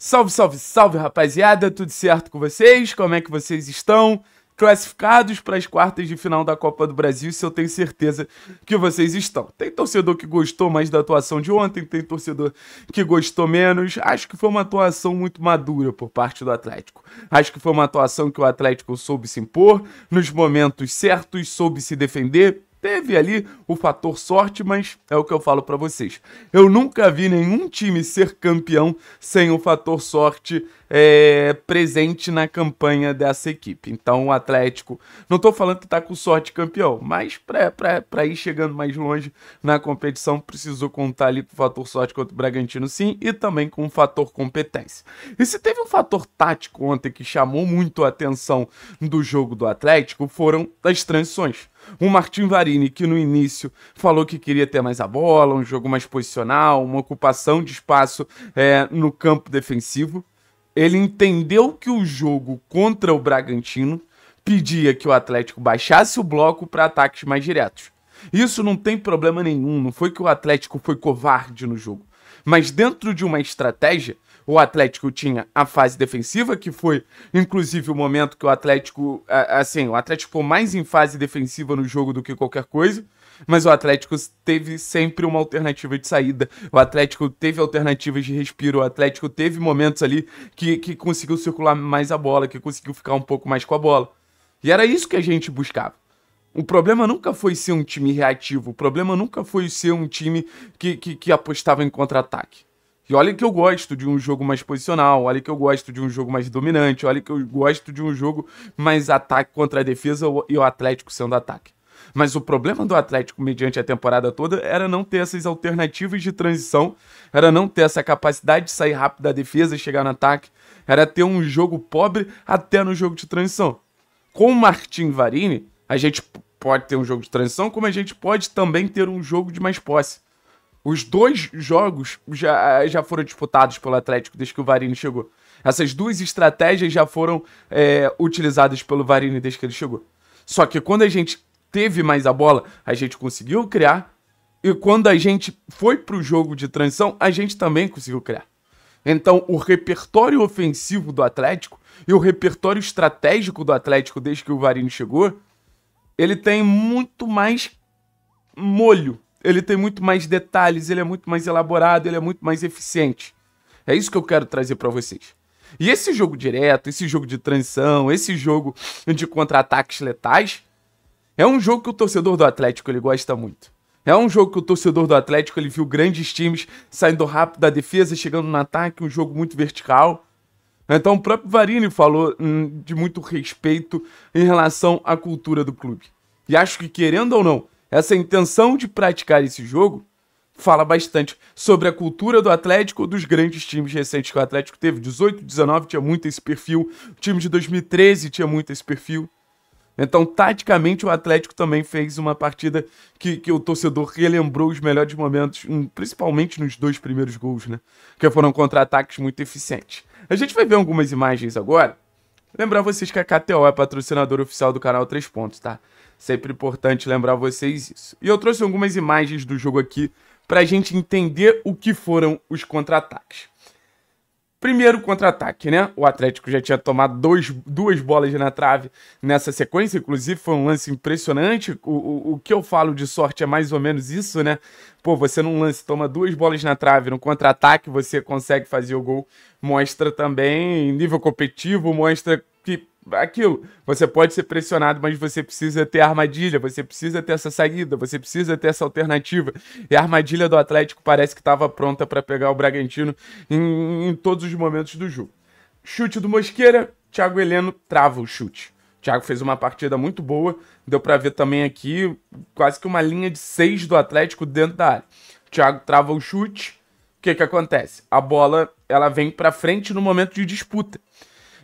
Salve, salve, salve, rapaziada! Tudo certo com vocês? Como é que vocês estão? Classificados para as quartas de final da Copa do Brasil, se eu tenho certeza que vocês estão. Tem torcedor que gostou mais da atuação de ontem, tem torcedor que gostou menos. Acho que foi uma atuação muito madura por parte do Atlético. Acho que foi uma atuação que o Atlético soube se impor nos momentos certos, soube se defender, Teve ali o fator sorte, mas é o que eu falo para vocês. Eu nunca vi nenhum time ser campeão sem o fator sorte é, presente na campanha dessa equipe. Então o Atlético, não estou falando que está com sorte campeão, mas para ir chegando mais longe na competição, precisou contar ali com o fator sorte contra o Bragantino, sim, e também com o fator competência. E se teve um fator tático ontem que chamou muito a atenção do jogo do Atlético, foram as transições um Martin Varini que no início falou que queria ter mais a bola, um jogo mais posicional, uma ocupação de espaço é, no campo defensivo. Ele entendeu que o jogo contra o Bragantino pedia que o Atlético baixasse o bloco para ataques mais diretos. Isso não tem problema nenhum, não foi que o Atlético foi covarde no jogo. Mas dentro de uma estratégia, o Atlético tinha a fase defensiva, que foi inclusive o momento que o Atlético, assim, o Atlético foi mais em fase defensiva no jogo do que qualquer coisa, mas o Atlético teve sempre uma alternativa de saída, o Atlético teve alternativas de respiro, o Atlético teve momentos ali que, que conseguiu circular mais a bola, que conseguiu ficar um pouco mais com a bola. E era isso que a gente buscava. O problema nunca foi ser um time reativo, o problema nunca foi ser um time que, que, que apostava em contra-ataque. E olha que eu gosto de um jogo mais posicional, olha que eu gosto de um jogo mais dominante, olha que eu gosto de um jogo mais ataque contra a defesa e o Atlético sendo ataque. Mas o problema do Atlético mediante a temporada toda era não ter essas alternativas de transição, era não ter essa capacidade de sair rápido da defesa e chegar no ataque, era ter um jogo pobre até no jogo de transição. Com o Martin Varini, a gente pode ter um jogo de transição, como a gente pode também ter um jogo de mais posse. Os dois jogos já, já foram disputados pelo Atlético desde que o Varini chegou. Essas duas estratégias já foram é, utilizadas pelo Varini desde que ele chegou. Só que quando a gente teve mais a bola, a gente conseguiu criar. E quando a gente foi para o jogo de transição, a gente também conseguiu criar. Então, o repertório ofensivo do Atlético e o repertório estratégico do Atlético desde que o Varini chegou, ele tem muito mais molho ele tem muito mais detalhes, ele é muito mais elaborado, ele é muito mais eficiente. É isso que eu quero trazer para vocês. E esse jogo direto, esse jogo de transição, esse jogo de contra-ataques letais, é um jogo que o torcedor do Atlético ele gosta muito. É um jogo que o torcedor do Atlético ele viu grandes times saindo rápido da defesa, chegando no ataque, um jogo muito vertical. Então o próprio Varini falou hum, de muito respeito em relação à cultura do clube. E acho que querendo ou não, essa intenção de praticar esse jogo fala bastante sobre a cultura do Atlético, dos grandes times recentes que o Atlético teve. 18, 19 tinha muito esse perfil, o time de 2013 tinha muito esse perfil. Então, taticamente, o Atlético também fez uma partida que, que o torcedor relembrou os melhores momentos, hum, principalmente nos dois primeiros gols, né? Que foram contra-ataques muito eficientes. A gente vai ver algumas imagens agora. Lembrar vocês que a KTO é patrocinadora oficial do canal Três Pontos, tá? Sempre importante lembrar vocês isso. E eu trouxe algumas imagens do jogo aqui para a gente entender o que foram os contra-ataques. Primeiro contra-ataque, né? O Atlético já tinha tomado dois, duas bolas na trave nessa sequência, inclusive foi um lance impressionante. O, o, o que eu falo de sorte é mais ou menos isso, né? Pô, você num lance toma duas bolas na trave, no contra-ataque você consegue fazer o gol. Mostra também nível competitivo, mostra que aquilo. Você pode ser pressionado, mas você precisa ter armadilha, você precisa ter essa saída, você precisa ter essa alternativa. E a armadilha do Atlético parece que estava pronta para pegar o Bragantino em, em, todos os momentos do jogo. Chute do Mosqueira, Thiago Heleno trava o chute. Thiago fez uma partida muito boa, deu para ver também aqui quase que uma linha de seis do Atlético dentro da área. Thiago trava o chute. O que que acontece? A bola, ela vem para frente no momento de disputa.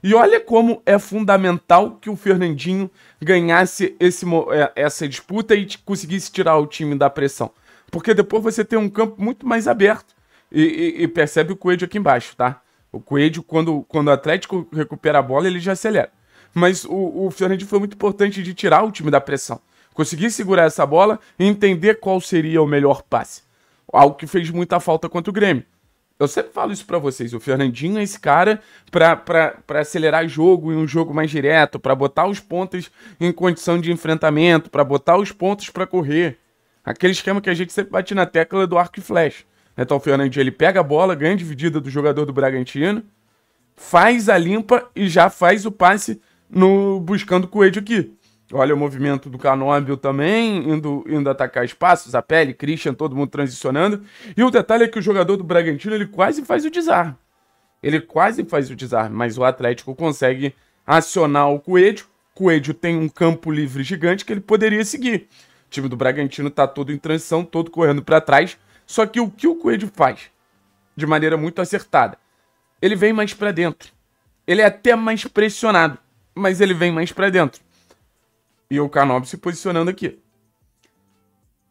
E olha como é fundamental que o Fernandinho ganhasse esse, é, essa disputa e conseguisse tirar o time da pressão. Porque depois você tem um campo muito mais aberto. E, e, e percebe o Coelho aqui embaixo, tá? O Coelho, quando, quando o Atlético recupera a bola, ele já acelera. Mas o, o Fernandinho foi muito importante de tirar o time da pressão. Conseguir segurar essa bola e entender qual seria o melhor passe. Algo que fez muita falta contra o Grêmio. Eu sempre falo isso para vocês. O Fernandinho é esse cara para acelerar jogo em um jogo mais direto, para botar os pontos em condição de enfrentamento, para botar os pontos para correr. Aquele esquema que a gente sempre bate na tecla do arco e flecha. Né, então o Fernandinho ele pega a bola, ganha a dividida do jogador do Bragantino, faz a limpa e já faz o passe no buscando o Coelho aqui. Olha o movimento do Canóbio também, indo, indo atacar espaços, a pele, Christian, todo mundo transicionando. E o detalhe é que o jogador do Bragantino ele quase faz o desarme. Ele quase faz o desarme, mas o Atlético consegue acionar o Coelho. Coelho tem um campo livre gigante que ele poderia seguir. O time do Bragantino está todo em transição, todo correndo para trás. Só que o que o Coelho faz? De maneira muito acertada. Ele vem mais para dentro. Ele é até mais pressionado, mas ele vem mais para dentro. E o Canobio se posicionando aqui.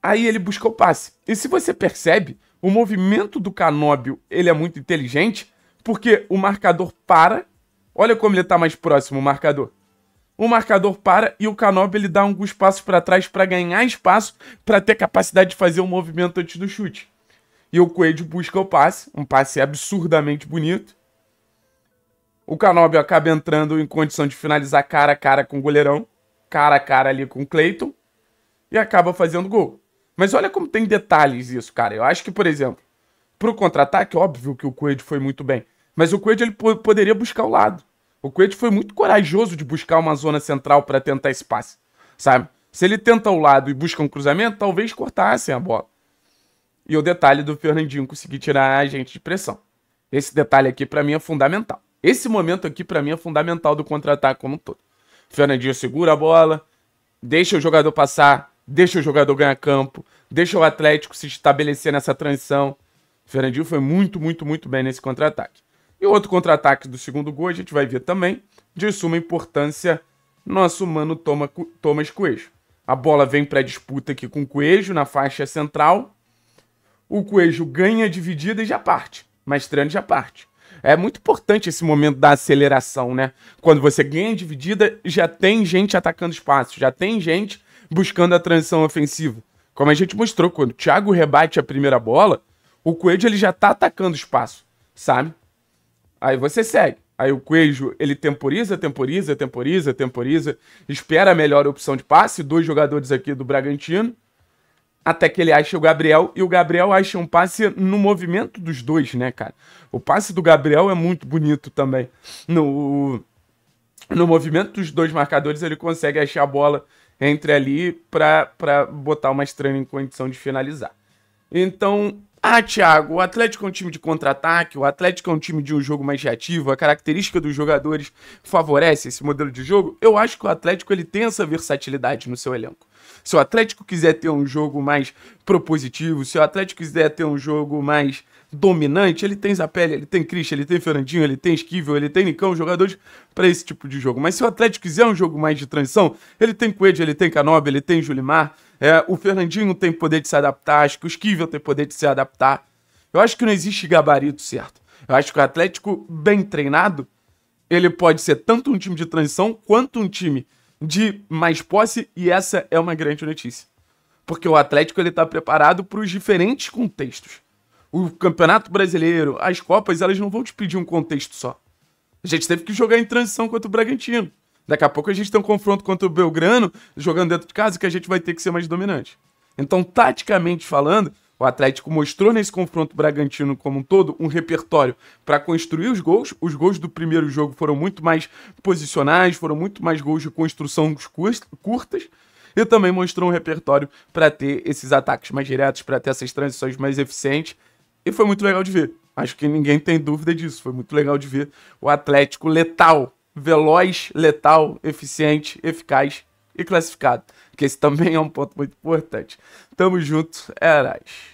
Aí ele busca o passe. E se você percebe, o movimento do Canóbio ele é muito inteligente, porque o marcador para. Olha como ele está mais próximo, o marcador. O marcador para e o Canóbio ele dá alguns passos para trás para ganhar espaço, para ter capacidade de fazer o um movimento antes do chute. E o Coelho busca o passe, um passe absurdamente bonito. O Canóbio acaba entrando em condição de finalizar cara a cara com o goleirão cara a cara ali com o Cleiton e acaba fazendo gol. Mas olha como tem detalhes isso, cara. Eu acho que, por exemplo, pro contra-ataque, óbvio que o Coelho foi muito bem. Mas o Coelho ele poderia buscar o lado. O Coelho foi muito corajoso de buscar uma zona central para tentar esse passe, sabe? Se ele tenta o lado e busca um cruzamento, talvez cortassem a bola. E o detalhe do Fernandinho conseguir tirar a gente de pressão. Esse detalhe aqui para mim é fundamental. Esse momento aqui para mim é fundamental do contra-ataque como um todo. Fernandinho segura a bola, deixa o jogador passar, deixa o jogador ganhar campo, deixa o Atlético se estabelecer nessa transição. Fernandinho foi muito, muito, muito bem nesse contra-ataque. E outro contra-ataque do segundo gol a gente vai ver também, de suma importância, nosso mano Toma, Thomas Coelho. A bola vem para a disputa aqui com o Coelho na faixa central. O Coelho ganha a dividida e já parte. Maestrano já parte. É muito importante esse momento da aceleração, né? Quando você ganha dividida, já tem gente atacando espaço, já tem gente buscando a transição ofensiva. Como a gente mostrou, quando o Thiago rebate a primeira bola, o Coelho ele já tá atacando espaço, sabe? Aí você segue. Aí o Coelho, ele temporiza, temporiza, temporiza, temporiza, espera a melhor opção de passe, dois jogadores aqui do Bragantino, até que ele acha o Gabriel e o Gabriel acha um passe no movimento dos dois, né, cara? O passe do Gabriel é muito bonito também. No, no movimento dos dois marcadores, ele consegue achar a bola entre ali para botar uma estranha em condição de finalizar. Então, ah, Thiago, o Atlético é um time de contra-ataque, o Atlético é um time de um jogo mais reativo, a característica dos jogadores favorece esse modelo de jogo. Eu acho que o Atlético ele tem essa versatilidade no seu elenco. Se o Atlético quiser ter um jogo mais propositivo, se o Atlético quiser ter um jogo mais dominante, ele tem Zapelli, ele tem Christian, ele tem Fernandinho, ele tem Esquivel, ele tem Nicão, jogadores para esse tipo de jogo. Mas se o Atlético quiser um jogo mais de transição, ele tem Coelho, ele tem Canobi, ele tem Julimar, é, o Fernandinho tem poder de se adaptar, acho que o Esquivel tem poder de se adaptar. Eu acho que não existe gabarito certo. Eu acho que o Atlético, bem treinado, ele pode ser tanto um time de transição quanto um time de mais posse, e essa é uma grande notícia. Porque o Atlético ele está preparado para os diferentes contextos. O Campeonato Brasileiro, as Copas, elas não vão te pedir um contexto só. A gente teve que jogar em transição contra o Bragantino. Daqui a pouco a gente tem um confronto contra o Belgrano, jogando dentro de casa, que a gente vai ter que ser mais dominante. Então, taticamente falando, o Atlético mostrou nesse confronto Bragantino como um todo um repertório para construir os gols. Os gols do primeiro jogo foram muito mais posicionais, foram muito mais gols de construção curtas. E também mostrou um repertório para ter esses ataques mais diretos, para ter essas transições mais eficientes. E foi muito legal de ver. Acho que ninguém tem dúvida disso. Foi muito legal de ver o Atlético letal veloz, letal, eficiente, eficaz e classificado. Que esse também é um ponto muito importante. Tamo junto, é